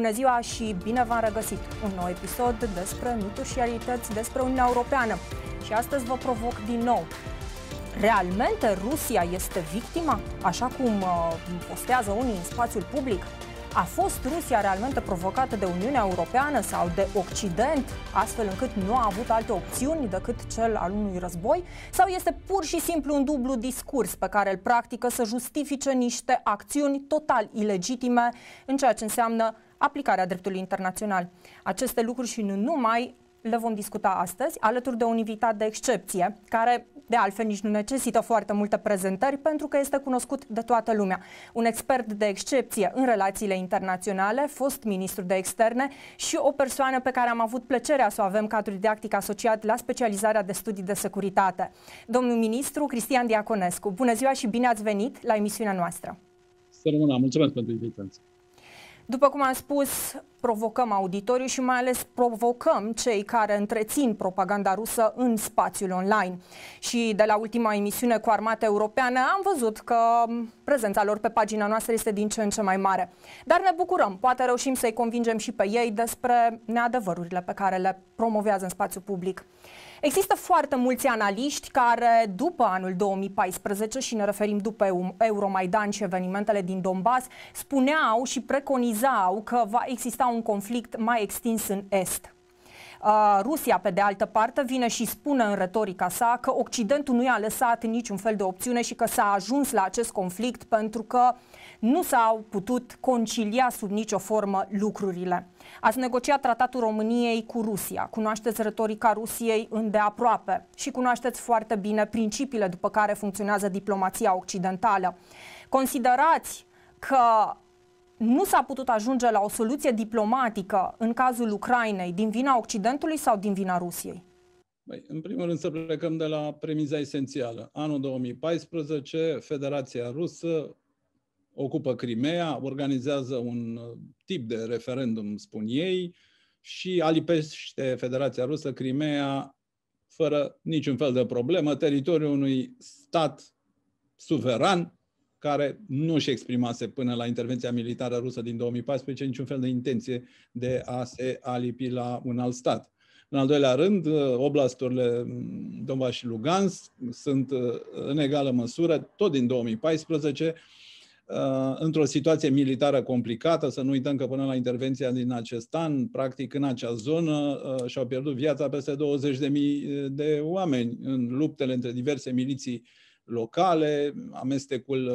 Bună ziua și bine v-am regăsit! Un nou episod despre mituri și realități despre Uniunea Europeană. Și astăzi vă provoc din nou. Realmente Rusia este victima, așa cum uh, postează unii în spațiul public? A fost Rusia realmente provocată de Uniunea Europeană sau de Occident, astfel încât nu a avut alte opțiuni decât cel al unui război? Sau este pur și simplu un dublu discurs pe care îl practică să justifice niște acțiuni total ilegitime în ceea ce înseamnă aplicarea dreptului internațional. Aceste lucruri și nu numai le vom discuta astăzi, alături de un invitat de excepție, care de altfel nici nu necesită foarte multe prezentări pentru că este cunoscut de toată lumea. Un expert de excepție în relațiile internaționale, fost ministru de externe și o persoană pe care am avut plăcerea să o avem cadru didactic asociat la specializarea de studii de securitate. Domnul ministru Cristian Diaconescu, bună ziua și bine ați venit la emisiunea noastră. Să rămână, mulțumesc pentru invitație. După cum am spus, provocăm auditoriu și mai ales provocăm cei care întrețin propaganda rusă în spațiul online. Și de la ultima emisiune cu armata europeană am văzut că prezența lor pe pagina noastră este din ce în ce mai mare. Dar ne bucurăm, poate reușim să-i convingem și pe ei despre neadevărurile pe care le promovează în spațiu public. Există foarte mulți analiști care, după anul 2014, și ne referim după Euromaidan și evenimentele din Donbass, spuneau și preconizau că va exista un conflict mai extins în Est. Uh, Rusia, pe de altă parte, vine și spune în retorica sa că Occidentul nu i-a lăsat niciun fel de opțiune și că s-a ajuns la acest conflict pentru că uh, nu s-au putut concilia sub nicio formă lucrurile. Ați negociat tratatul României cu Rusia, cunoașteți retorica Rusiei îndeaproape și cunoașteți foarte bine principiile după care funcționează diplomația occidentală. Considerați că nu s-a putut ajunge la o soluție diplomatică în cazul Ucrainei din vina Occidentului sau din vina Rusiei? Băi, în primul rând să plecăm de la premiza esențială. Anul 2014, Federația Rusă ocupă Crimea, organizează un uh, tip de referendum, spun ei, și alipește Federația Rusă Crimea fără niciun fel de problemă, teritoriul unui stat suveran care nu și exprimase până la intervenția militară rusă din 2014 niciun fel de intenție de a se alipi la un alt stat. În al doilea rând, uh, oblasturile mm, Donbass și Lugansk sunt uh, în egală măsură, tot din 2014, Uh, într-o situație militară complicată, să nu uităm că până la intervenția din acest an, practic în acea zonă, uh, și-au pierdut viața peste 20.000 uh, de oameni în luptele între diverse miliții locale, amestecul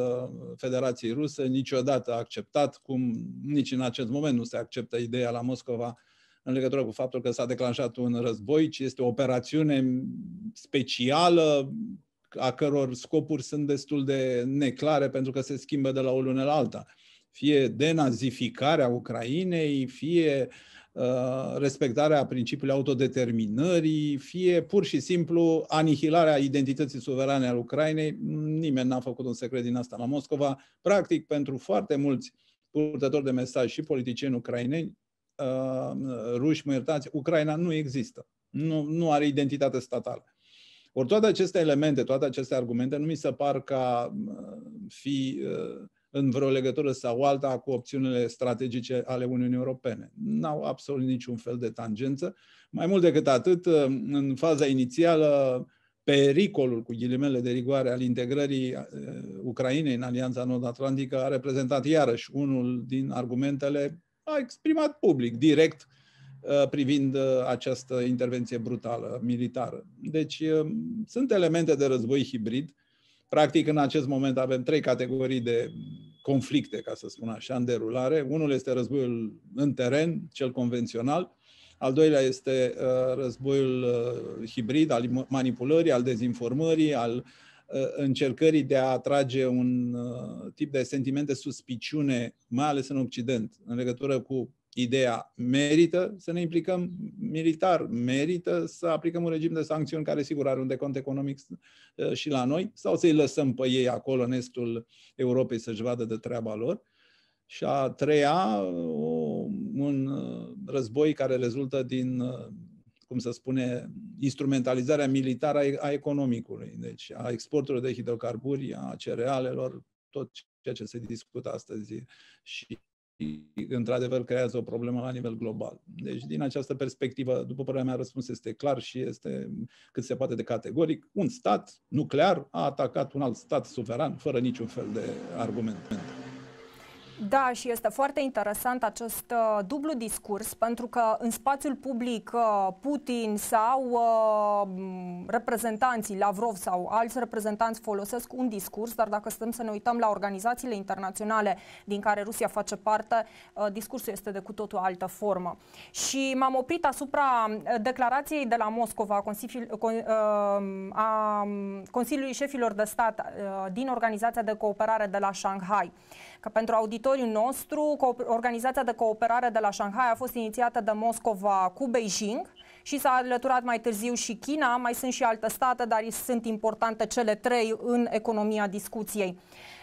Federației Ruse niciodată acceptat, cum nici în acest moment nu se acceptă ideea la Moscova în legătură cu faptul că s-a declanșat un război, ci este o operațiune specială a căror scopuri sunt destul de neclare pentru că se schimbă de la o lună la alta. Fie denazificarea Ucrainei, fie uh, respectarea principiului autodeterminării, fie pur și simplu anihilarea identității suverane al Ucrainei. Nimeni n-a făcut un secret din asta la Moscova. Practic, pentru foarte mulți purtători de mesaj și politicieni ucraineni, uh, ruși, mă iertați, Ucraina nu există. Nu, nu are identitate statală. Ori toate aceste elemente, toate aceste argumente nu mi se par ca uh, fi uh, în vreo legătură sau alta cu opțiunile strategice ale Uniunii Europene. N-au absolut niciun fel de tangență. Mai mult decât atât, uh, în faza inițială, pericolul, cu ghilimele de rigoare, al integrării Ucrainei în Alianța Nord-Atlantică a reprezentat iarăși unul din argumentele a exprimat public, direct, uh, Uh, privind uh, această intervenție brutală militară. Deci uh, sunt elemente de război hibrid. Practic, în acest moment avem trei categorii de conflicte, ca să spun așa, în derulare. Unul este războiul în teren, cel convențional. Al doilea este războiul hibrid, al manipulării, al dezinformării, al încercării de a atrage un tip de sentiment de suspiciune, mai ales în Occident, în legătură cu ideea merită să ne implicăm militar, merită să aplicăm un regim de sancțiuni care sigur are un decont economic uh, și la noi, sau să-i lăsăm pe ei acolo în estul Europei să-și vadă de treaba lor. Și a treia, un uh, război care rezultă din, uh, cum să spune, instrumentalizarea militară a economicului, deci a exporturilor de hidrocarburi, a cerealelor, tot ceea ce se discută astăzi și într-adevăr, creează o problemă la nivel global. Deci, din această perspectivă, după părerea mea, răspunsul este clar și este cât se poate de categoric. Un stat nuclear a atacat un alt stat suveran fără niciun fel de argument. Da, și este foarte interesant acest uh, dublu discurs, pentru că în spațiul public uh, Putin sau uh, reprezentanții Lavrov sau alți reprezentanți folosesc un discurs, dar dacă stăm să ne uităm la organizațiile internaționale din care Rusia face parte, uh, discursul este de cu totul altă formă. Și m-am oprit asupra uh, declarației de la Moscova a, consifi, uh, uh, a Consiliului Șefilor de Stat uh, din Organizația de Cooperare de la Shanghai că pentru auditoriul nostru, organizația de cooperare de la Shanghai a fost inițiată de Moscova cu Beijing și s-a alăturat mai târziu și China, mai sunt și alte state, dar sunt importante cele trei în economia discuției.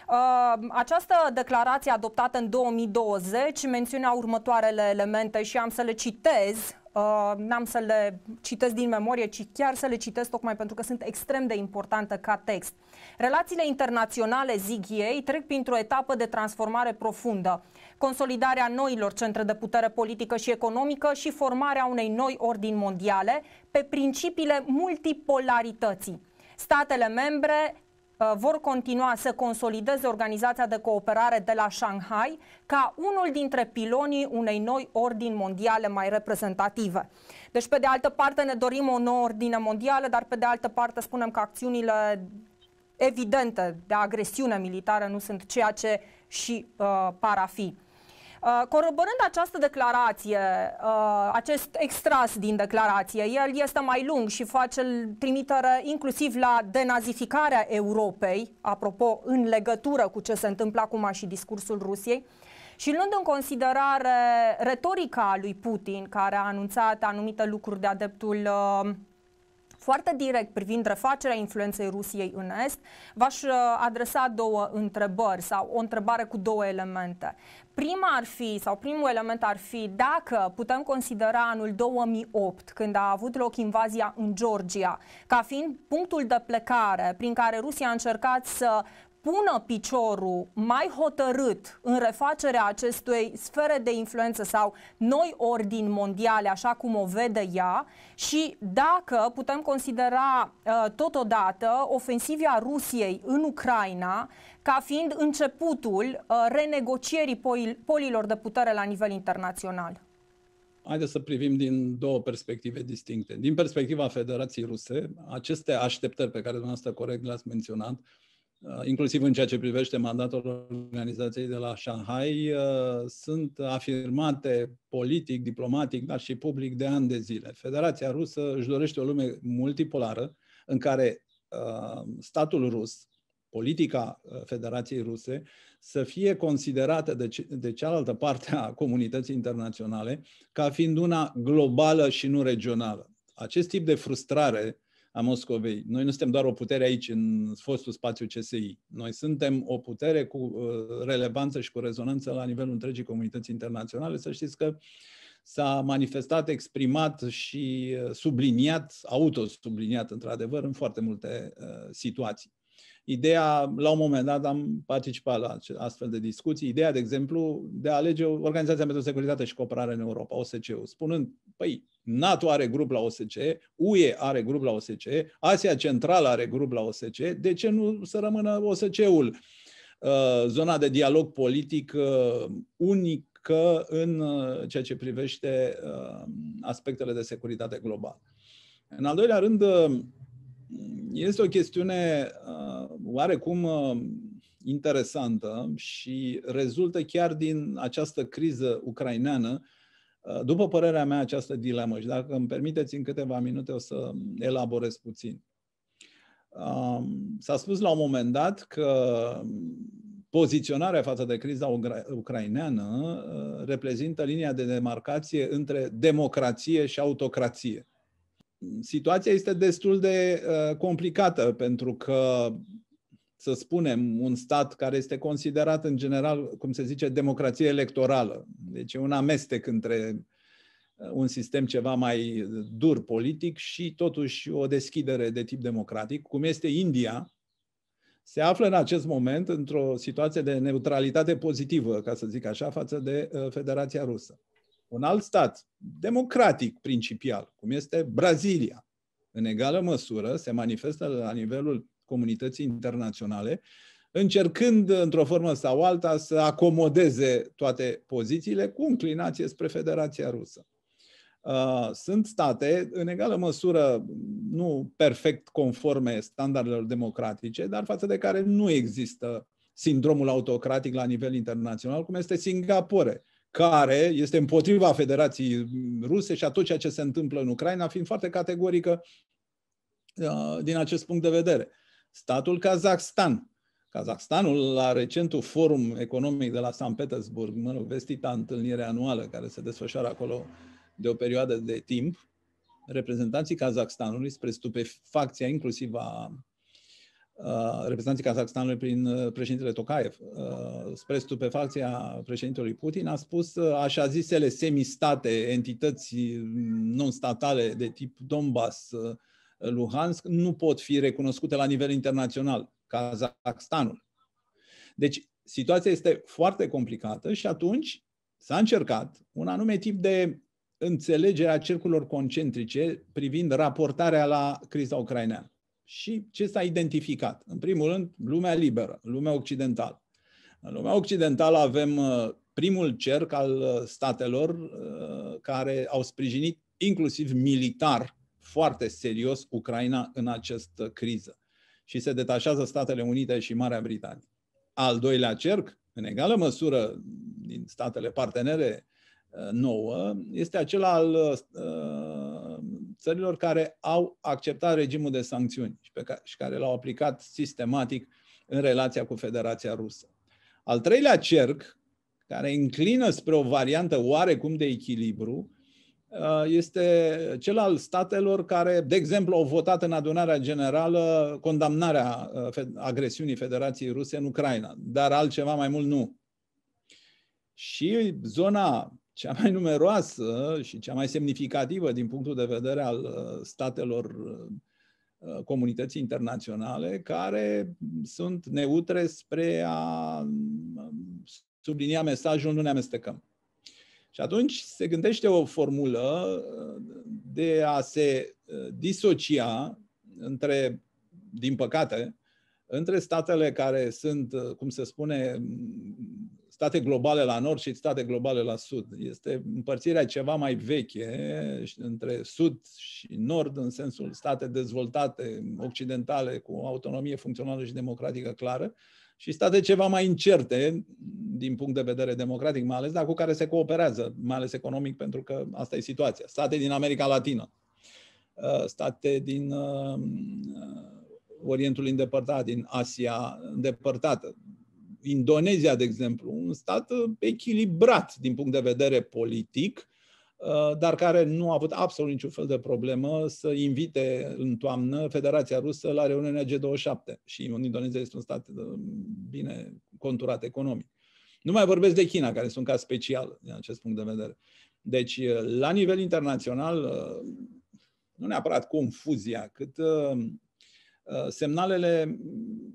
Uh, această declarație adoptată în 2020 menționa următoarele elemente și am să le citez Uh, n-am să le citesc din memorie, ci chiar să le citesc tocmai pentru că sunt extrem de importante ca text. Uh, Relațiile internaționale, zic ei, trec printr-o etapă de transformare profundă. Consolidarea noilor centre de putere politică și economică și formarea unei noi ordini mondiale pe principiile multipolarității. Statele membre uh, vor continua să consolideze organizația de cooperare de la Shanghai ca unul dintre pilonii unei noi ordini mondiale mai reprezentative. Deci, pe de altă parte, ne dorim o nouă ordine mondială, dar pe de altă parte spunem că acțiunile evidentă de agresiune militară nu sunt ceea ce și uh, par a fi. Uh, Coroborând această declarație, uh, acest extras din declarație, el este mai lung și face trimitere inclusiv la denazificarea Europei, apropo, în legătură cu ce se întâmplă acum și discursul Rusiei, și luând în considerare retorica lui Putin, care a anunțat anumite lucruri de-a dreptul uh, foarte direct privind refacerea influenței Rusiei în Est, v-aș uh, adresa două întrebări sau o întrebare cu două elemente. Prima ar fi, sau primul element ar fi, dacă putem considera anul 2008, când a avut loc invazia în Georgia, ca fiind punctul de plecare prin care Rusia a încercat să pună piciorul mai hotărât în refacerea acestei sfere de influență sau noi ordini mondiale, așa cum o vede ea, și dacă putem considera uh, totodată ofensiva Rusiei în Ucraina ca fiind începutul uh, renegocierii polilor de putere la nivel internațional. Haideți să privim din două perspective distincte. Din perspectiva Federației Ruse, aceste așteptări pe care dumneavoastră corect le-ați menționat, uh, Uh, inclusiv în ceea ce privește mandatul organizației de la Shanghai, uh, sunt afirmate politic, diplomatic, dar și public de ani de zile. Federația Rusă își dorește o lume multipolară în care uh, statul rus, politica Federației Ruse, să fie considerată de, de cealaltă parte a comunității internaționale ca fiind una globală și nu regională. Acest tip de frustrare a Moscovei. Noi nu suntem doar o putere aici, în fostul spațiu CSI. Noi suntem o putere cu uh, relevanță și cu rezonanță la nivelul întregii comunități internaționale. Să știți că s-a manifestat, exprimat și uh, subliniat, autosubliniat, într-adevăr, în foarte multe uh, situații. Ideea, la un moment dat, am participat la astfel de discuții, ideea, de exemplu, de a alege Organizația pentru Securitate și Cooperare în Europa, OSCE-ul, spunând, păi, NATO are grup la OSCE, UE are grup la OSCE, Asia Centrală are grup la OSCE, de ce nu să rămână OSCE-ul? Uh, zona de dialog politic uh, unică în uh, ceea ce privește aspectele de securitate globală. În al doilea rând, este o chestiune uh, oarecum uh, interesantă și rezultă chiar din această criză ucraineană. Uh, după părerea mea, această dilemă și dacă îmi permiteți, în câteva minute o să elaborez puțin. Uh, s-a spus la un moment dat că poziționarea față de criza ucraineană uh, reprezintă linia de demarcație între democrație și autocrație situația este destul de uh, complicată pentru că, să spunem, un stat care este considerat în general, cum se zice, democrație electorală, deci e un amestec între uh, un sistem ceva mai dur politic și totuși o deschidere de tip democratic, cum este India, se află în acest moment într-o situație de neutralitate pozitivă, ca să zic așa, față de uh, Federația Rusă un alt stat democratic principial, cum este Brazilia, în egală măsură se manifestă la nivelul comunității internaționale, încercând într-o formă sau alta să acomodeze toate pozițiile cu înclinație spre Federația Rusă. Uh, sunt state, în egală măsură, nu perfect conforme standardelor democratice, dar față de care nu există sindromul autocratic la nivel internațional, cum este Singapore, care este împotriva Federației Ruse și a tot ceea ce se întâmplă în Ucraina, fiind foarte categorică uh, din acest punct de vedere. Statul Kazakhstan. Kazakhstanul, la recentul forum economic de la San Petersburg, mă rog, vestita întâlnire anuală care se desfășoară acolo de o perioadă de timp, reprezentanții Kazakhstanului, spre stupefacția inclusiv a Uh, reprezentanții Kazakhstanului prin uh, președintele Tokayev. Uh, spre stupefacția președintelui Putin a spus așa zisele semistate, entități mm, non-statale de tip Donbass, Luhansk, nu pot fi recunoscute la nivel internațional, Kazakhstanul. Deci, situația este foarte complicată și atunci s-a încercat un anume tip de înțelegere a cercurilor concentrice privind raportarea la criza ucraineană și ce s-a identificat? În primul rând, lumea liberă, lumea occidentală. În lumea occidentală avem uh, primul cerc al uh, statelor uh, care au sprijinit inclusiv militar foarte serios Ucraina în această criză. Și se detașează Statele Unite și Marea Britanie. Al doilea cerc, în egală măsură din statele partenere nouă, este acela al țărilor care au acceptat regimul de sancțiuni și, pe care, și care l-au aplicat sistematic în relația cu Federația Rusă. Al treilea cerc, care înclină spre o variantă oarecum de echilibru, uh, este cel al statelor care, de exemplu, au votat în adunarea generală condamnarea uh, agresiunii Federației Ruse în Ucraina, dar altceva mai mult nu. Și zona cea mai numeroasă și cea mai semnificativă din punctul de vedere al uh, statelor uh, uh, comunității internaționale care sunt neutre spre a sublinia mesajul nu ne amestecăm. Și atunci se gândește o formulă de a se disocia între, din păcate, între statele care sunt, cum se spune, state globale la nord și state globale la sud. Este împărțirea ceva mai veche între sud și nord, în sensul state dezvoltate, occidentale, cu autonomie funcțională și democratică clară, și state ceva mai incerte din punct de vedere democratic, mai ales, dar cu care se cooperează, mai ales economic, pentru că asta e situația. State din America Latină, uh, state din uh, uh, Orientul îndepărtat, din Asia îndepărtată, Indonezia, de exemplu, un stat uh, echilibrat din punct de vedere politic, uh, dar care nu a avut absolut niciun fel de problemă să invite în toamnă Federația Rusă la reuniunea G27. Și Indonezia este un stat uh, bine conturat economic. Nu mai vorbesc de China, care sunt caz special din acest punct de vedere. Deci, la nivel internațional, nu neapărat confuzia, cât Uh, semnalele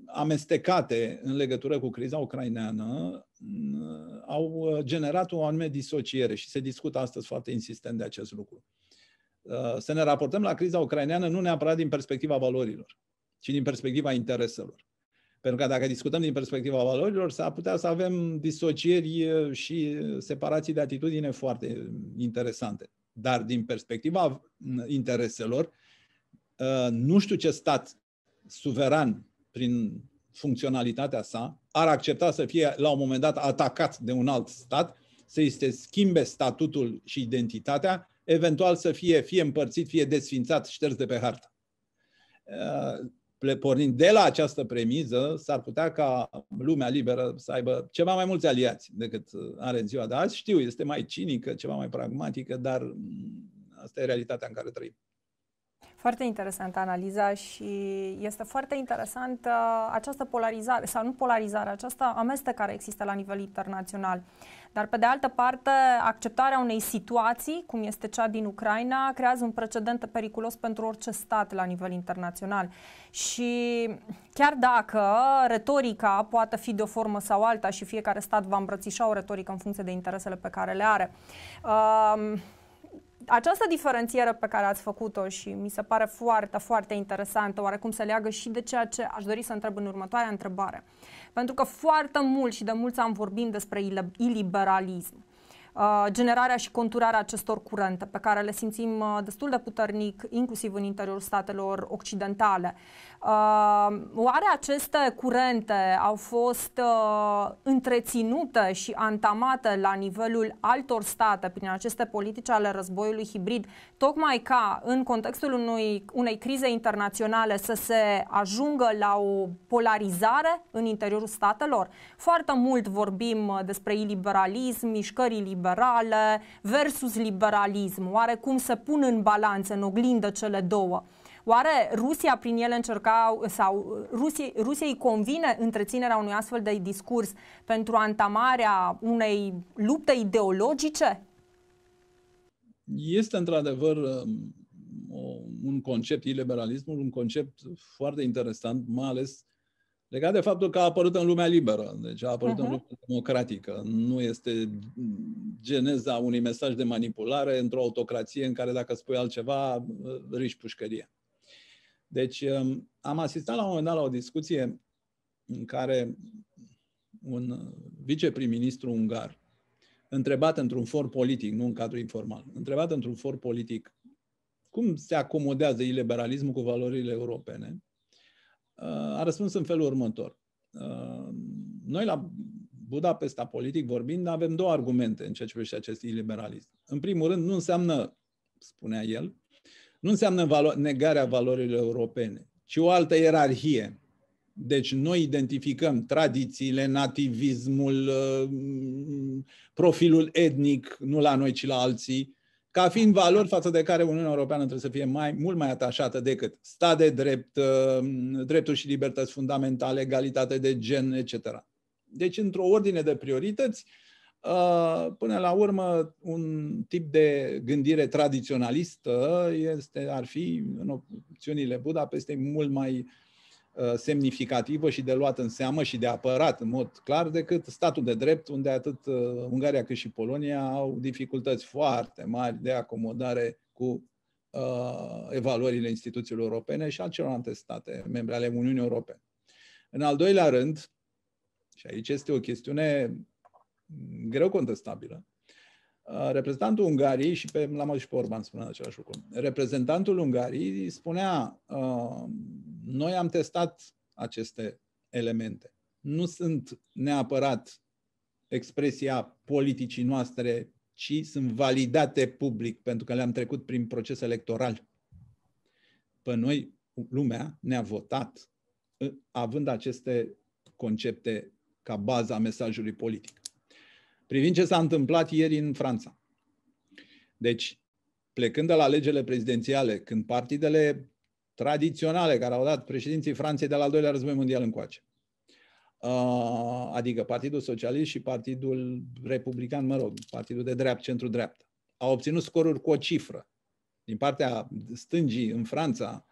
amestecate în legătură cu criza ucraineană uh, au uh, generat o anume disociere și se discută astăzi foarte insistent de acest lucru. Să ne raportăm la criza ucraineană nu neapărat din perspectiva valorilor, ci din perspectiva intereselor. Pentru că dacă discutăm din perspectiva valorilor, s-ar putea să avem disocieri și separații de atitudine foarte interesante. Dar din perspectiva intereselor, nu știu ce stat suveran prin funcționalitatea sa, ar accepta să fie la un moment dat atacat de un alt stat, să-i se schimbe statutul și identitatea, eventual să fie fie împărțit, fie desfințat, șters de pe hartă. Uh, pornind de la această premiză, s-ar putea ca lumea liberă să aibă ceva mai mulți aliați decât uh, are în ziua de azi. Știu, este mai cinică, ceva mai pragmatică, dar mm, asta e realitatea în care trăim. Foarte interesantă analiza și este foarte interesantă această polarizare, sau nu polarizare, această amestec care există la nivel internațional. Dar, pe de altă parte, acceptarea unei situații, cum este cea din Ucraina, creează un precedent periculos pentru orice stat la nivel internațional. Și chiar dacă retorica poate fi de o formă sau alta și fiecare stat va îmbrățișa o retorică în funcție de interesele pe care le are, uh, această diferențiere pe care ați făcut-o și mi se pare foarte, foarte interesantă, oarecum se leagă și de ceea ce aș dori să întreb în următoarea întrebare. Pentru că foarte mult și de mulți am vorbit despre iliberalism. Uh, generarea și conturarea acestor curente pe care le simțim uh, destul de puternic, inclusiv în interiorul statelor occidentale. Uh, oare aceste curente au fost întreținute și antamate la nivelul altor state prin aceste politici ale războiului hibrid, tocmai ca în contextul unui, unei crize internaționale să se ajungă la o polarizare în interiorul statelor? Foarte mult vorbim despre iliberalism, mișcări liberale, liberale versus liberalism, oare cum se pun în balanță, în oglindă cele două. Oare Rusia prin ele încerca sau Rusiei, Rusiei convine întreținerea unui astfel de discurs pentru antamarea unei lupte ideologice? Este într-adevăr um, un concept, iliberalismul, un concept foarte interesant, mai ales legat de faptul că a apărut în lumea liberă, deci a apărut uh-huh. în lumea democratică. Nu este geneza unui mesaj de manipulare într-o autocrație în care dacă spui altceva, riști pușcărie. Deci um, am asistat la un moment dat la o discuție în care un viceprim-ministru ungar, întrebat într-un for politic, nu în cadru informal, întrebat într-un for politic cum se acomodează iliberalismul cu valorile europene, a răspuns în felul următor. Uh, noi la Budapesta, politic vorbind, avem două argumente în ceea ce privește acest liberalism. În primul rând, nu înseamnă, spunea el, nu înseamnă valo- negarea valorilor europene, ci o altă ierarhie. Deci noi identificăm tradițiile, nativismul, uh, profilul etnic, nu la noi, ci la alții, ca fiind valori față de care Uniunea Europeană trebuie să fie mai, mult mai atașată decât stat de drept, uh, drepturi și libertăți fundamentale, egalitate de gen, etc. Deci, într-o ordine de priorități, uh, până la urmă, un tip de gândire tradiționalistă este, ar fi, în opțiunile Budapestei, mult mai uh, Uh, semnificativă și de luat în seamă și de apărat în mod clar decât statul de drept, unde atât uh, Ungaria cât și Polonia au dificultăți foarte mari de acomodare cu uh, evaluările instituțiilor europene și al celorlalte state membre ale Uniunii Europene. În al doilea rând, și aici este o chestiune greu contestabilă, uh, reprezentantul Ungariei, și pe, l-am și pe Orban spunea același lucru, reprezentantul Ungariei spunea uh, noi am testat aceste elemente. Nu sunt neapărat expresia politicii noastre, ci sunt validate public, pentru că le-am trecut prin proces electoral. Pe noi, lumea ne-a votat ă, având aceste concepte ca baza mesajului politic. Privind ce s-a întâmplat ieri în Franța. Deci, plecând de la legele prezidențiale, când partidele tradiționale care au dat președinții Franței de la al doilea război mondial încoace. Uh, adică Partidul Socialist și Partidul Republican, mă rog, Partidul de Dreapt, centru Dreapt. Au obținut scoruri cu o cifră. Din partea stângii în Franța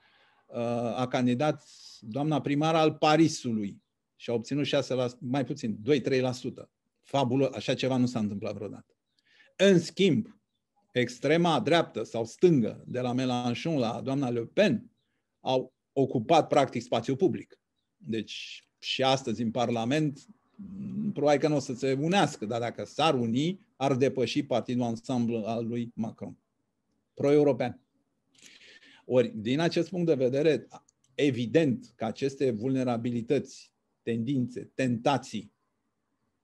uh, a candidat doamna primară al Parisului și a obținut 6%, mai puțin, 2-3%. Fabulă, așa ceva nu s-a întâmplat vreodată. În schimb, extrema dreaptă sau stângă, de la Mélenchon la doamna Le Pen, au ocupat practic spațiul public. Deci și astăzi în Parlament probabil că nu o să se unească, dar dacă s-ar uni, ar depăși partidul ansamblu al lui Macron. Pro-european. Ori, din acest punct de vedere, evident că aceste vulnerabilități, tendințe, tentații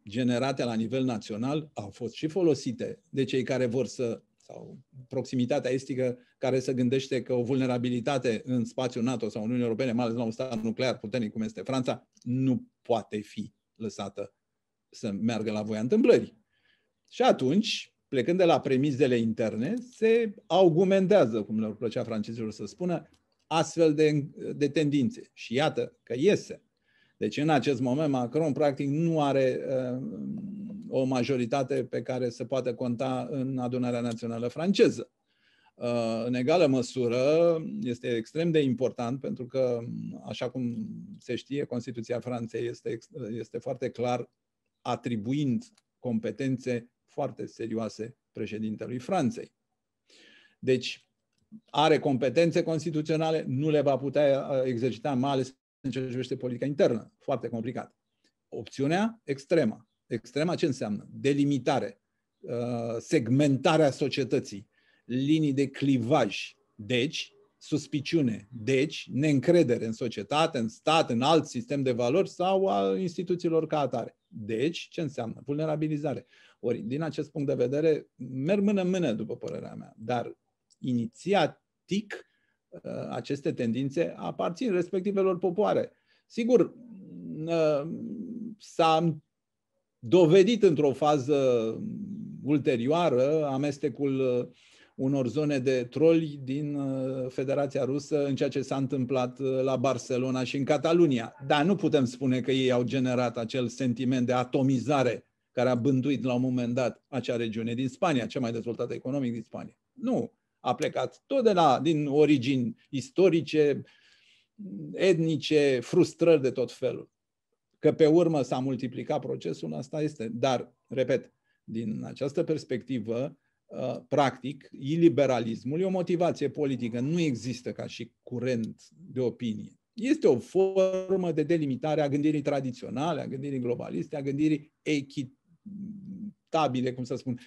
generate la nivel național au fost și folosite de cei care vor să, sau proximitatea estică care se gândește că o vulnerabilitate în spațiul NATO sau Uniunii Europene, mai ales la un stat nuclear puternic cum este Franța, nu poate fi lăsată să meargă la voia întâmplării. Și atunci, plecând de la premisele interne, se argumentează, cum le-ar plăcea francezilor să spună, astfel de, de tendințe. Și iată că iese. Deci, în acest moment, Macron, practic, nu are uh, o majoritate pe care se poate conta în adunarea națională franceză. Uh, în egală măsură, este extrem de important pentru că, așa cum se știe, Constituția Franței este, este foarte clar atribuind competențe foarte serioase președintelui Franței. Deci, are competențe constituționale, nu le va putea uh, exercita, mai ales în ce privește politica internă. Foarte complicat. Opțiunea extremă, Extrema ce înseamnă? Delimitare, uh, segmentarea societății, linii de clivaj, deci suspiciune, deci neîncredere în societate, în stat, în alt sistem de valori sau a instituțiilor ca atare. Deci, ce înseamnă? Vulnerabilizare. Ori, din acest punct de vedere, merg mână-mână, după părerea mea, dar inițiatic uh, aceste tendințe aparțin respectivelor popoare. Sigur, uh, s-a dovedit într-o fază ulterioară amestecul uh, unor zone de troli din uh, Federația Rusă în ceea ce s-a întâmplat uh, la Barcelona și în Catalunia. Dar nu putem spune că ei au generat acel sentiment de atomizare care a bântuit la un moment dat acea regiune din Spania, cea mai dezvoltată economic din Spania. Nu. A plecat tot de la, din origini istorice, etnice, frustrări de tot felul. Că pe urmă s-a multiplicat procesul, asta este. Dar, repet, din această perspectivă, uh, practic, iliberalismul e o motivație politică. Nu există ca și curent de opinie. Este o formă de delimitare a gândirii tradiționale, a gândirii globaliste, a gândirii echitabile, cum să spun,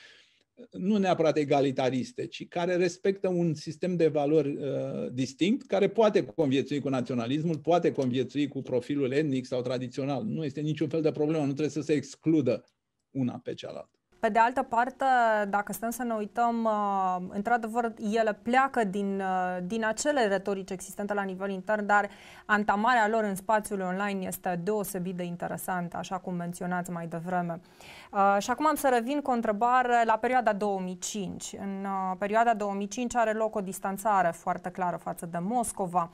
nu neapărat egalitariste, ci care respectă un sistem de valori uh, distinct, care poate conviețui cu naționalismul, poate conviețui cu profilul etnic sau tradițional. Nu este niciun fel de problemă, nu trebuie să se excludă una pe cealaltă. Pe de altă parte, dacă stăm să ne uităm, uh, într-adevăr, ele pleacă din, uh, din acele retorici existente la nivel intern, dar antamarea lor în spațiul online este deosebit de interesantă, așa cum menționați mai devreme. Uh, și acum am să revin cu o întrebare la perioada 2005. În perioada 2005 are loc o distanțare foarte clară față de Moscova.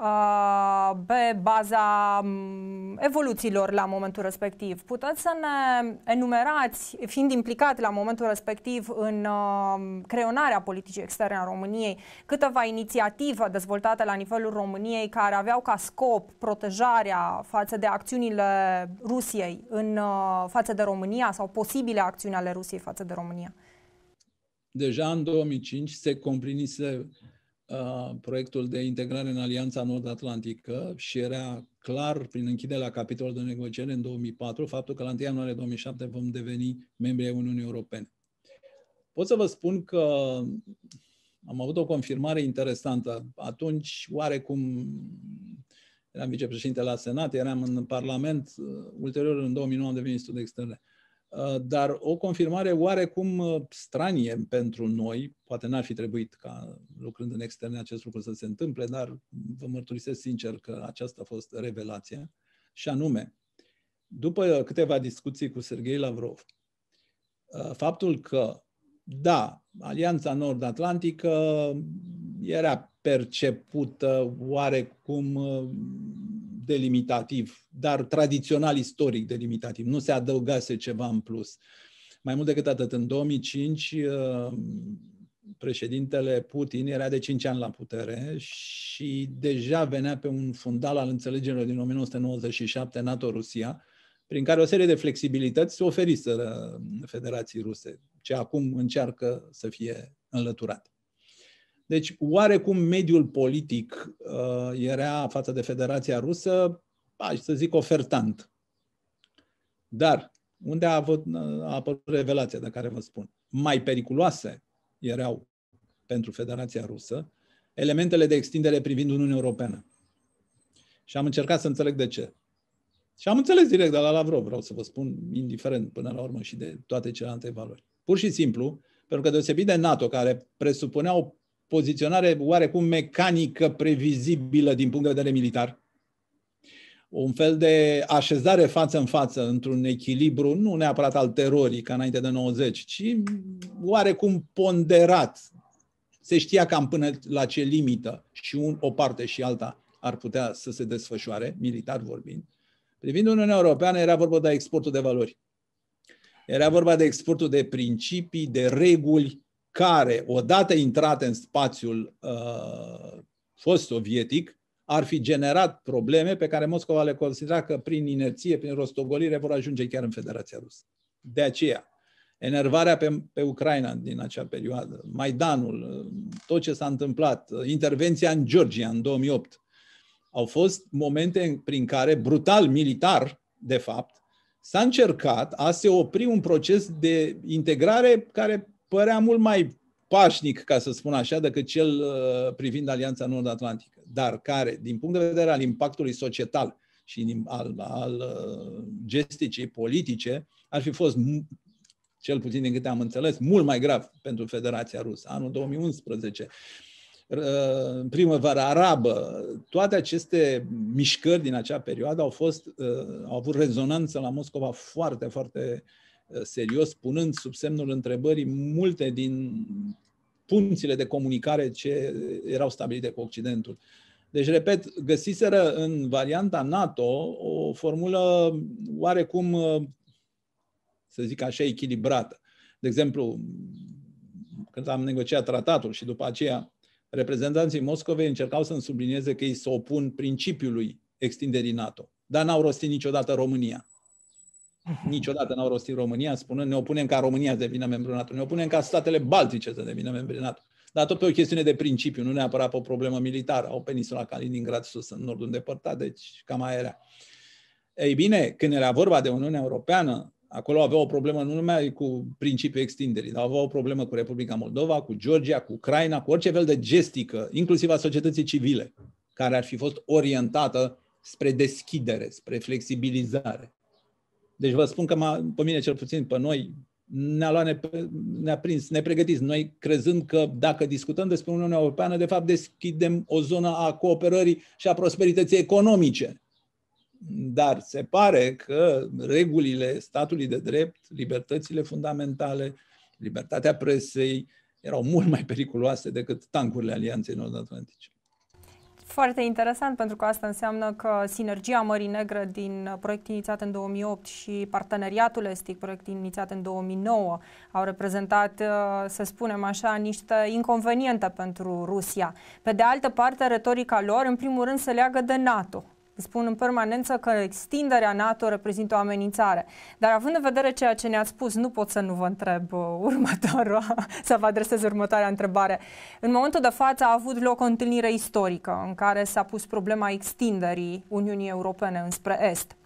Uh, pe baza mm, evoluțiilor la momentul respectiv. Puteți să ne enumerați, fiind implicat la momentul respectiv în uh, creionarea politicii externe a României, câteva inițiative dezvoltate la nivelul României care aveau ca scop protejarea față de acțiunile Rusiei în uh, față de România sau posibile acțiuni ale Rusiei față de România? Deja în 2005 se complinise proiectul de integrare în Alianța Nord-Atlantică și era clar prin închiderea capitolului de negociere în 2004 faptul că la 1 ianuarie 2007 vom deveni membri ai Uniunii Europene. Pot să vă spun că am avut o confirmare interesantă. Atunci, oarecum, eram vicepreședinte la Senat, eram în Parlament, ulterior în 2009 am devenit student externe. Uh, Uh, dar o confirmare oarecum uh, stranie pentru noi, poate n-ar fi trebuit ca lucrând în externe acest lucru să se întâmple, dar vă mărturisesc sincer că aceasta a fost revelația, și anume, după câteva discuții cu Sergei Lavrov, uh, faptul că, da, Alianța Nord-Atlantică era percepută oarecum delimitativ, dar tradițional istoric delimitativ. Nu se adăugase ceva în plus. Mai mult decât atât, în 2005 uh, președintele Putin era de 5 ani la putere și deja venea pe un fundal al înțelegerilor din 1997 NATO-Rusia, prin care o serie de flexibilități se oferiseră Federației Ruse, ce acum încearcă să fie înlăturate. Deci, oarecum mediul politic uh, era față de Federația Rusă, aș să zic, ofertant. Dar, unde a, avut, uh, a apărut revelația de care vă spun? Mai periculoase erau pentru Federația Rusă elementele de extindere privind Uniunea Europeană. Și am încercat să înțeleg de ce. Și am înțeles direct de la Lavrov, vreau să vă spun, indiferent până la urmă și de toate celelalte valori. Pur și simplu, pentru că deosebit de NATO, care presupunea o poziționare oarecum mecanică, previzibilă din punct de vedere militar, un fel de așezare față în față într-un echilibru, nu neapărat al terorii, ca înainte de 90, ci oarecum ponderat. Se știa cam până la ce limită și un, o parte și alta ar putea să se desfășoare, militar vorbind. Privind Uniunea Europeană, era vorba de exportul de valori. Era vorba de exportul de principii, de reguli, care, odată intrate în spațiul uh, fost sovietic, ar fi generat probleme pe care Moscova le considera că prin inerție, prin rostogolire, vor ajunge chiar în Federația Rusă. De aceea, enervarea pe, pe Ucraina din acea perioadă, Maidanul, uh, tot ce s-a întâmplat, uh, intervenția în Georgia în 2008, au fost momente prin care, brutal militar, de fapt, s-a încercat a se opri un proces de integrare care părea mult mai pașnic, ca să spun așa, decât cel uh, privind Alianța Nord-Atlantică, dar care, din punct de vedere al impactului societal și al, al uh, gesticii politice, ar fi fost, cel puțin din câte am înțeles, mult mai grav pentru Federația Rusă. Anul 2011, uh, primăvara arabă, toate aceste mișcări din acea perioadă au, fost, au avut rezonanță la Moscova foarte, foarte uh, Uh, serios, punând sub semnul întrebării multe din punțile de comunicare ce erau stabilite cu Occidentul. Deci, repet, găsiseră în varianta NATO o formulă oarecum, uh, să zic așa, echilibrată. De exemplu, când am negociat tratatul și după aceea reprezentanții Moscovei încercau să-mi sublinieze că ei se opun principiului extinderii NATO, dar n-au rostit niciodată România. Mhm. niciodată n-au rostit România, spunând ne opunem ca România să devină membru NATO, ne opunem ca statele baltice să devină membru NATO. Dar tot pe o chestiune de principiu, nu neapărat pe o problemă militară. Au penisul la Kaliningrad sus în nordul îndepărtat, deci cam aia era. Ei bine, când era vorba de Uniunea Europeană, acolo avea o problemă nu numai cu principiul extinderii, dar avea o problemă cu Republica Moldova, cu Georgia, cu Ucraina, cu orice fel de gestică, inclusiv a societății civile, care ar fi fost orientată spre deschidere, spre flexibilizare. Deci vă spun că m-a, pe mine cel puțin, pe noi, ne-a luat, ne, ne-a prins nepregătiți. Noi crezând că dacă discutăm despre Uniunea Europeană, de fapt deschidem o zonă a cooperării și a prosperității economice. Dar se pare că regulile statului de drept, libertățile fundamentale, libertatea presei, erau mult mai periculoase decât tancurile Alianței Nord-Atlantice. Foarte interesant, pentru că asta înseamnă că sinergia Mării Negre din proiect inițiat în 2008 și parteneriatul estic, proiect inițiat în 2009, au reprezentat, uh, să spunem așa, niște inconveniente pentru Rusia. Pe de altă parte, retorica lor, în primul rând, se leagă de NATO spun în permanență că extinderea NATO reprezintă o amenințare. Dar având în vedere ceea ce ne-ați spus, nu pot să nu vă întreb uh, următoarea, să vă adresez următoarea întrebare. În momentul de față a avut loc o întâlnire istorică în care s-a pus problema extinderii Uniunii Europene înspre Est.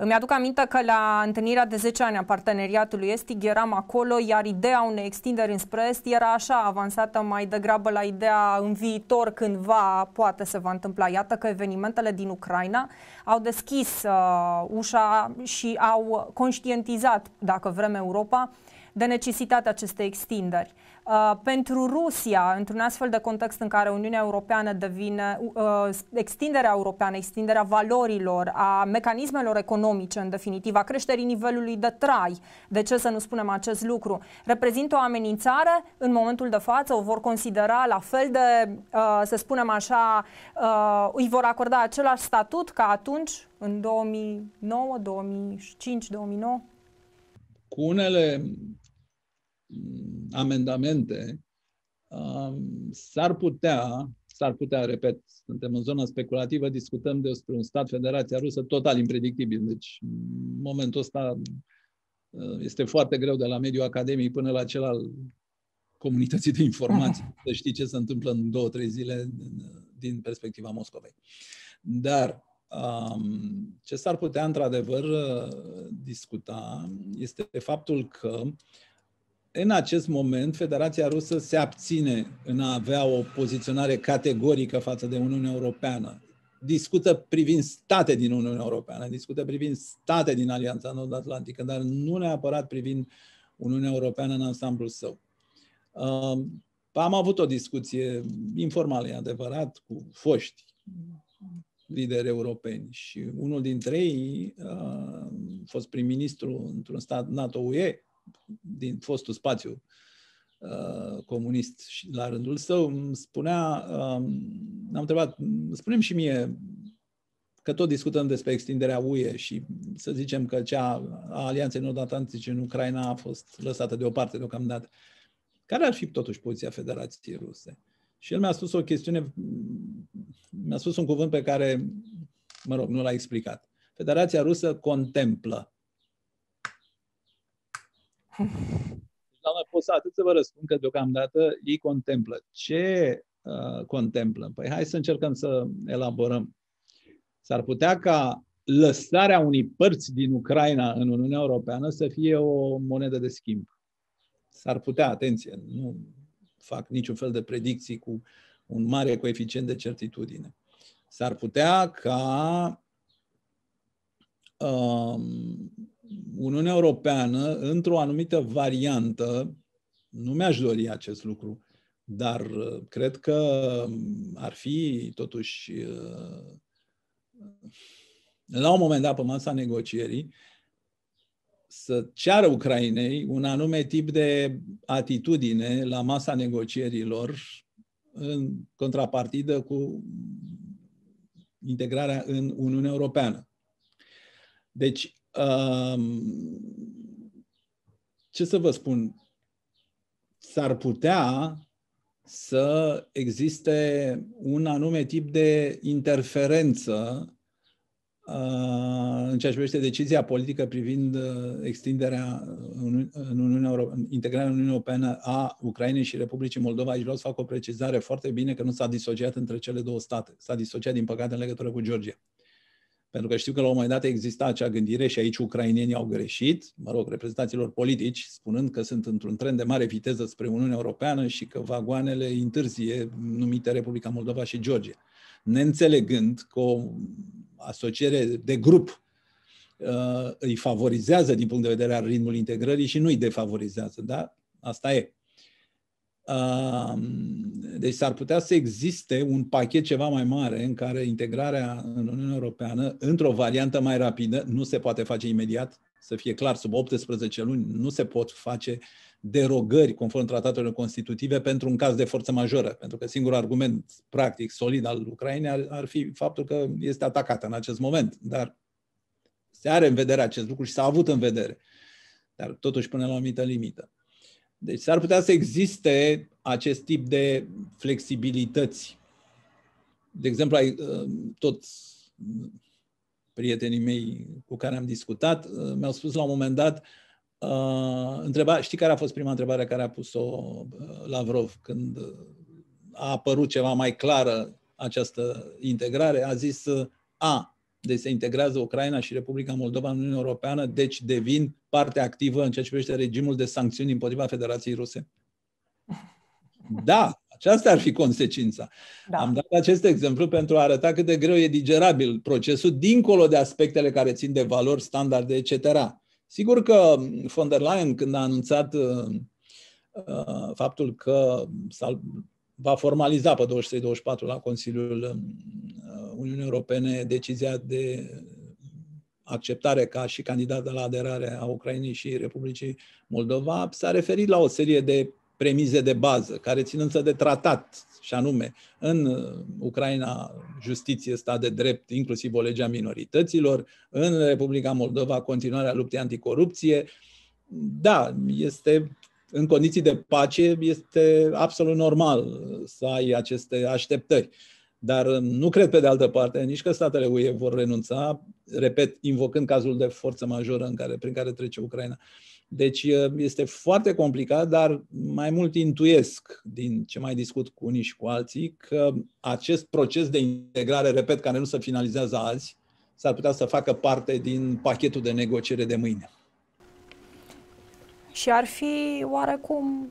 Îmi aduc aminte că la întâlnirea de 10 ani a parteneriatului estic eram acolo, iar ideea unei extinderi înspre est era așa avansată mai degrabă la ideea în viitor cândva poate se va întâmpla. Iată că evenimentele din Ucraina au deschis uh, ușa și au conștientizat, dacă vrem Europa, de necesitatea acestei extinderi. Uh, pentru Rusia, într-un astfel de context în care Uniunea Europeană devine, uh, extinderea europeană, extinderea valorilor, a mecanismelor economice, în definitiv, a creșterii nivelului de trai, de ce să nu spunem acest lucru, reprezintă o amenințare în momentul de față, o vor considera la fel de, uh, să spunem așa, uh, îi vor acorda același statut ca atunci, în 2009, 2005, 2009? Cu unele Mm, amendamente, um, s-ar putea, s-ar putea, repet, suntem în zona speculativă, discutăm despre un stat, Federația Rusă, total impredictibil. Deci, în momentul ăsta uh, este foarte greu de la mediul academic până la cel al comunității de informații, să știi ce se întâmplă în două, trei zile din perspectiva Moscovei. Dar um, ce s-ar putea într-adevăr uh, discuta este faptul că în acest moment, Federația Rusă se abține în a avea o poziționare categorică față de Uniunea Europeană. Discută privind state din Uniunea Europeană, discută privind state din Alianța Nord-Atlantică, dar nu neapărat privind Uniunea Europeană în ansamblul său. Um, am avut o discuție informală, e adevărat, cu foști lideri europeni și unul dintre ei uh, a fost prim-ministru într-un stat NATO-UE, din fostul spațiu uh, comunist și la rândul său, îmi spunea, um, am întrebat, spunem și mie că tot discutăm despre extinderea UE și să zicem că cea a Alianței Nord-Atlantice în Ucraina a fost lăsată deoparte deocamdată. Care ar fi totuși poziția Federației Ruse? Și el mi-a spus o chestiune, mi-a spus un cuvânt pe care, mă rog, nu l-a explicat. Federația Rusă contemplă deci, Doamna, pot să atât să vă răspund că deocamdată ei contemplă. Ce uh, contemplă? Păi hai să încercăm să elaborăm. S-ar putea ca lăsarea unei părți din Ucraina în Uniunea Europeană să fie o monedă de schimb. S-ar putea, atenție, nu fac niciun fel de predicții cu un mare coeficient de certitudine. S-ar putea ca um, Uniunea Europeană, într-o anumită variantă, nu mi-aș dori acest lucru, dar uh, cred că um, ar fi totuși uh, la un moment dat pe masa negocierii să ceară Ucrainei un anume tip de atitudine la masa negocierilor în contrapartidă cu integrarea în Uniunea Europeană. Deci, ce să vă spun, s-ar putea să existe un anume tip de interferență în ceea ce privește decizia politică privind uh, extinderea în Uniunea Europeană, integrarea în Uniunea Europeană a Ucrainei și Republicii Moldova. Aici vreau să fac o precizare foarte bine că nu s-a disociat între cele două state. S-a disociat, din păcate, în legătură cu Georgia. Pentru că știu că la un moment dat exista acea gândire și aici ucrainenii au greșit, mă rog, reprezentanților politici, spunând că sunt într-un tren de mare viteză spre Uniunea Europeană și că vagoanele întârzie numite Republica Moldova și Georgia. Neînțelegând că o asociere de grup uh, îi favorizează din punct de vedere al ritmului integrării și nu îi defavorizează, da? Asta e. Deci s-ar putea să existe un pachet ceva mai mare în care integrarea în Uniunea Europeană, într-o variantă mai rapidă, nu se poate face imediat, să fie clar, sub 18 luni nu se pot face derogări conform tratatelor constitutive pentru un caz de forță majoră, pentru că singurul argument practic solid al Ucrainei ar, ar fi faptul că este atacată în acest moment, dar se are în vedere acest lucru și s-a avut în vedere, dar totuși până la o anumită limită. Deci s-ar putea să existe acest tip de flexibilități. De exemplu, uh, tot prietenii mei cu care am discutat uh, mi-au spus la un moment dat, uh, întreba, știi care a fost prima întrebare care a pus-o Lavrov când a apărut ceva mai clară această integrare? A zis, a, deci se integrează Ucraina și Republica Moldova în Uniunea Europeană, deci devin parte activă în ceea ce privește regimul de sancțiuni împotriva Federației Ruse. Da, aceasta ar fi consecința. Da. Am dat acest exemplu pentru a arăta cât de greu e digerabil procesul, dincolo de aspectele care țin de valori, standarde, etc. Sigur că von der Leyen, când a anunțat uh, uh faptul că va formaliza pe 23-24 la Consiliul um, uh, Uniunii Europene decizia de uh, acceptare ca și candidată la aderare a Ucrainei și Republicii Moldova, s-a referit la o serie de premize de bază care țin însă de tratat, și anume, în uh, Ucraina justiție, stat de drept, inclusiv o lege a minorităților, în Republica Moldova continuarea luptei anticorupție. Da, este în condiții de pace este absolut normal să ai aceste așteptări. Dar um, nu cred pe de altă parte nici că statele UE vor renunța, repet, invocând cazul de forță majoră în care, prin care trece Ucraina. Deci uh, este foarte complicat, dar mai mult intuiesc din ce mai discut cu unii și cu alții că acest proces de integrare, repet, care nu se finalizează azi, s-ar putea să facă parte din pachetul de negociere de mâine și ar fi oarecum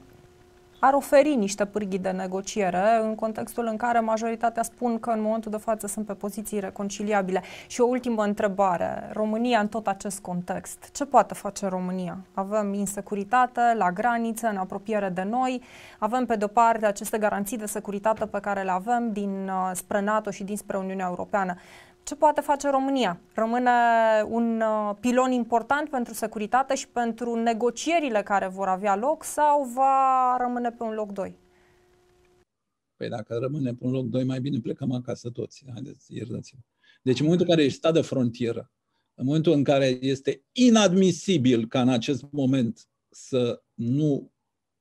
ar oferi niște pârghii de negociere în contextul în care majoritatea spun că în momentul de față sunt pe poziții reconciliabile. Și o ultimă întrebare. România în tot acest context, ce poate face România? Avem insecuritate la graniță, în apropiere de noi, avem pe de-o parte aceste garanții de securitate pe care le avem din uh, spre NATO și dinspre Uniunea Europeană, ce poate face România? Rămâne un uh, pilon important pentru securitate și pentru negocierile care vor avea loc sau va rămâne pe un loc 2? Păi dacă rămâne pe un loc 2, mai bine plecăm acasă toți. Haideți, iertați-mă. Deci în momentul în care ești stat de frontieră, în momentul în care este inadmisibil ca în acest moment să nu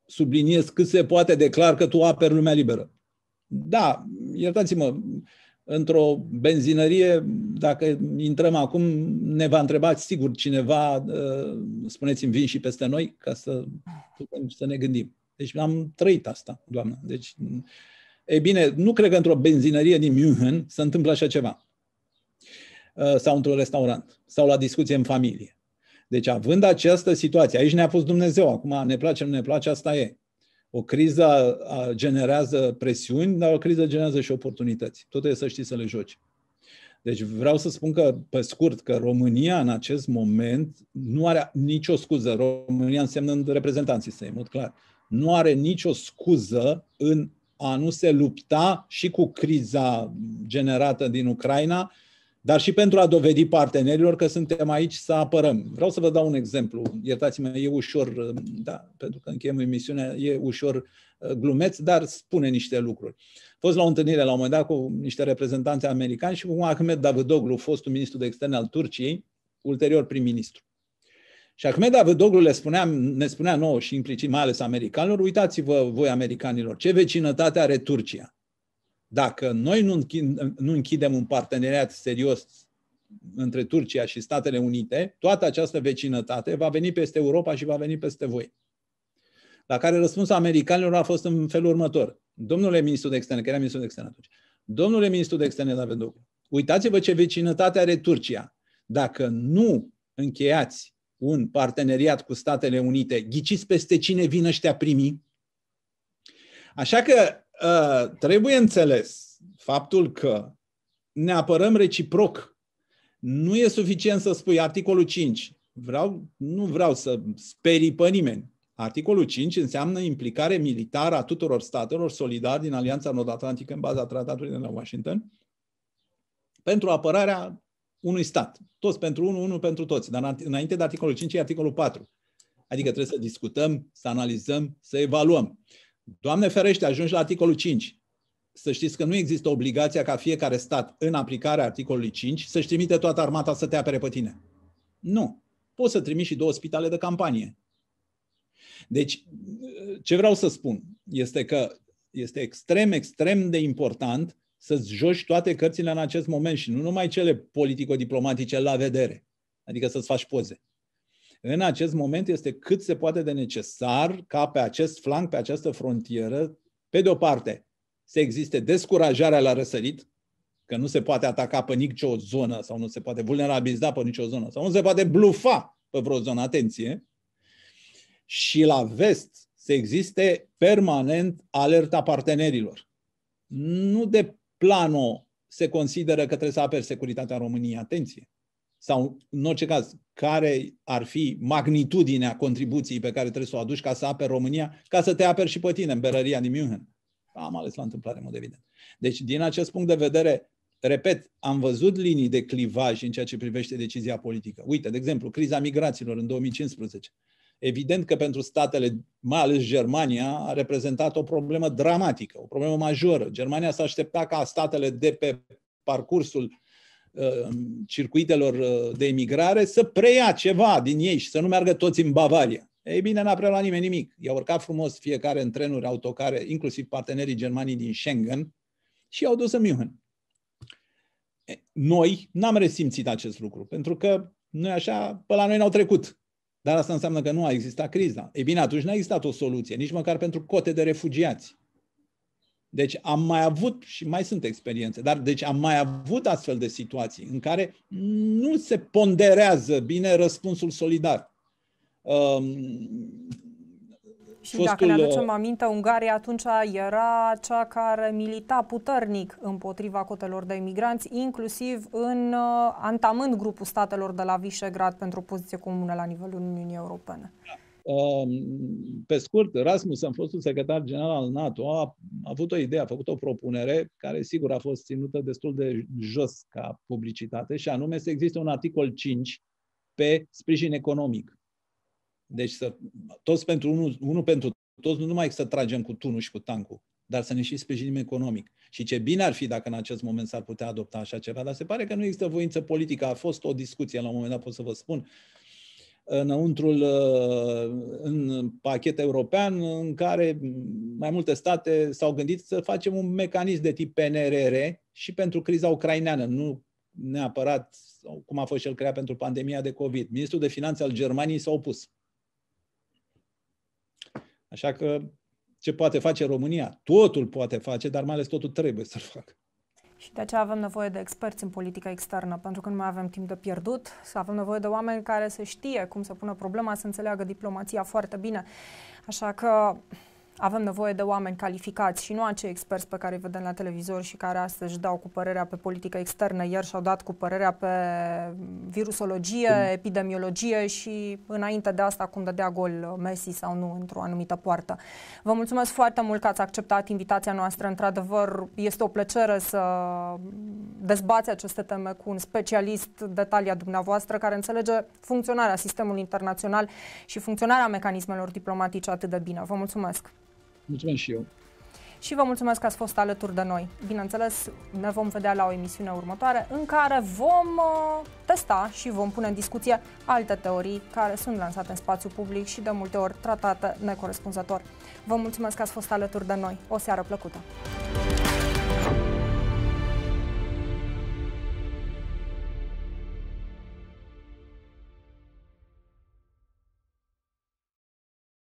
subliniez cât se poate declar că tu aperi lumea liberă. Da, iertați-mă, într-o benzinărie, dacă intrăm acum, ne va întreba sigur cineva, uh, spuneți-mi, vin și peste noi, ca să putem să ne gândim. Deci am trăit asta, doamnă. Deci, e bine, nu cred că într-o benzinărie din München se întâmplă așa ceva. Uh, sau într-un restaurant, sau la discuție în familie. Deci, având această situație, aici ne-a pus Dumnezeu, acum ne place, nu ne place, asta e. O criză generează presiuni, dar o criză generează și oportunități. Tot e să știi să le joci. Deci vreau să spun că, pe scurt, că România în acest moment nu are nicio scuză. România înseamnă reprezentanții săi, mult clar. Nu are nicio scuză în a nu se lupta și cu criza generată din Ucraina dar și pentru a dovedi partenerilor că suntem aici să apărăm. Vreau să vă dau un exemplu. Iertați-mă, e ușor, da, pentru că încheiem emisiunea, e ușor uh, glumeț, dar spune niște lucruri. A fost la o întâlnire la un moment dat cu niște reprezentanți americani și cu Ahmed Davidoglu, fostul ministru de externe al Turciei, ulterior prim-ministru. Și Ahmed Davidoglu le spunea, ne spunea nouă și implicit mai ales americanilor, uitați-vă voi americanilor, ce vecinătate are Turcia. Dacă noi nu, închid, nu închidem un parteneriat serios între Turcia și Statele Unite, toată această vecinătate va veni peste Europa și va veni peste voi. La care răspunsul americanilor a fost în felul următor. Domnule ministru de externe, că era ministru de externe atunci, domnule ministru de externe Davedoglu, uitați-vă ce vecinătate are Turcia. Dacă nu încheiați un parteneriat cu Statele Unite, ghiciți peste cine vin ăștia primii. Așa că Ă, trebuie înțeles faptul că ne apărăm reciproc. Nu e suficient să spui articolul 5. Vreau, nu vreau să sperii pe nimeni. Articolul 5 înseamnă implicare militară a tuturor statelor solidari din Alianța Nord-Atlantică în baza tratatului de la Washington pentru apărarea unui stat. Toți pentru unul, unul pentru toți. Dar înainte de articolul 5 e articolul 4. Adică trebuie să discutăm, să analizăm, să evaluăm. Uh, Doamne ferește, ajungi la articolul 5. Să știți că nu există obligația ca fiecare stat, în aplicarea articolului 5, să-și trimite toată armata să te apere pe tine. Nu. Poți să trimiți și două spitale de campanie. Deci, ce vreau să spun este că este extrem, extrem de important să-ți joci toate cărțile în acest moment și nu numai cele politico-diplomatice la vedere. Adică să-ți faci poze în acest moment este cât se poate de necesar ca pe acest flanc, pe această frontieră, pe de o parte, să existe descurajarea la răsărit, că nu se poate ataca pe nicio zonă sau nu se poate vulnerabiliza pe nicio zonă sau nu se poate blufa pe vreo zonă, atenție, și la vest să existe permanent alerta partenerilor. Nu de plano se consideră că trebuie să aperi securitatea României, atenție sau în orice caz, care ar fi magnitudinea contribuției pe care trebuie să o aduci ca să aperi România, ca să te aperi și pe tine în berăria din München. Am ales la întâmplare, mod evident. Deci, din acest punct de vedere, repet, am văzut linii de clivaj în ceea ce privește decizia politică. Uite, de exemplu, criza migraților în 2015. Evident că pentru statele, mai ales Germania, a reprezentat o problemă dramatică, o problemă majoră. Germania s-a aștepta ca statele de pe parcursul Uh, circuitelor uh, de emigrare să preia ceva din ei și să nu meargă toți în Bavaria. Ei bine, n-a preluat nimeni nimic. I-a urcat frumos fiecare în trenuri, autocare, inclusiv partenerii germanii din Schengen și i-au dus în München. Noi n-am resimțit acest lucru, pentru că noi așa, pe la noi n-au trecut. Dar asta înseamnă că nu a existat criza. Ei bine, atunci n-a existat o soluție, nici măcar pentru cote de refugiați. Deci am mai avut și mai sunt experiențe, dar deci am mai avut astfel de situații în care nu se ponderează bine răspunsul solidar. Um, și fostul... dacă ne uh, aducem aminte, Ungaria atunci era cea care milita puternic împotriva cotelor de imigranți, inclusiv în uh, antamând grupul statelor de la Visegrad pentru o poziție comună la nivelul Uniunii Europene. Da. Pe scurt, Rasmus fost un secretar general al NATO, a avut o idee, a făcut o propunere care sigur a fost ținută destul de jos ca publicitate și anume să existe un articol 5 pe sprijin economic. Deci să, toți pentru unul, unul pentru toți, nu numai să tragem cu tunul și cu tancul, dar să ne și sprijinim economic. Și ce bine ar fi dacă în acest moment s-ar putea adopta așa ceva, dar se pare că nu există voință politică. A fost o discuție la un moment dat, pot să vă spun, înăuntrul uh, în pachet european în care mai multe state s-au gândit să facem un mecanism de tip PNRR și pentru criza ucraineană, nu neapărat cum a fost el creat pentru pandemia de COVID. Ministrul de Finanțe al Germaniei s-a opus. Așa că ce poate face România? Totul poate face, dar mai ales totul trebuie să-l facă. Și de aceea avem nevoie de experți în politica externă, pentru că nu mai avem timp de pierdut, să avem nevoie de oameni care să știe cum să pună problema, să înțeleagă diplomația foarte bine. Așa că avem nevoie de oameni calificați și nu acei experți pe care îi vedem la televizor și care astăzi își dau cu părerea pe politică externă, iar și-au dat cu părerea pe virusologie, mm. epidemiologie și înainte de asta cum dădea gol Messi sau nu într-o anumită poartă. Vă mulțumesc foarte mult că ați acceptat invitația noastră. Într-adevăr, este o plăcere să dezbați aceste teme cu un specialist de talia dumneavoastră care înțelege funcționarea sistemului internațional și funcționarea mecanismelor diplomatice atât de bine. Vă mulțumesc! Mulțumesc și eu. Și vă mulțumesc că ați fost alături de noi. Bineînțeles, ne vom vedea la o emisiune următoare în care vom uh, testa și vom pune în discuție alte teorii care sunt lansate în spațiu public și de multe ori tratate necorespunzător. Vă mulțumesc că ați fost alături de noi. O seară plăcută!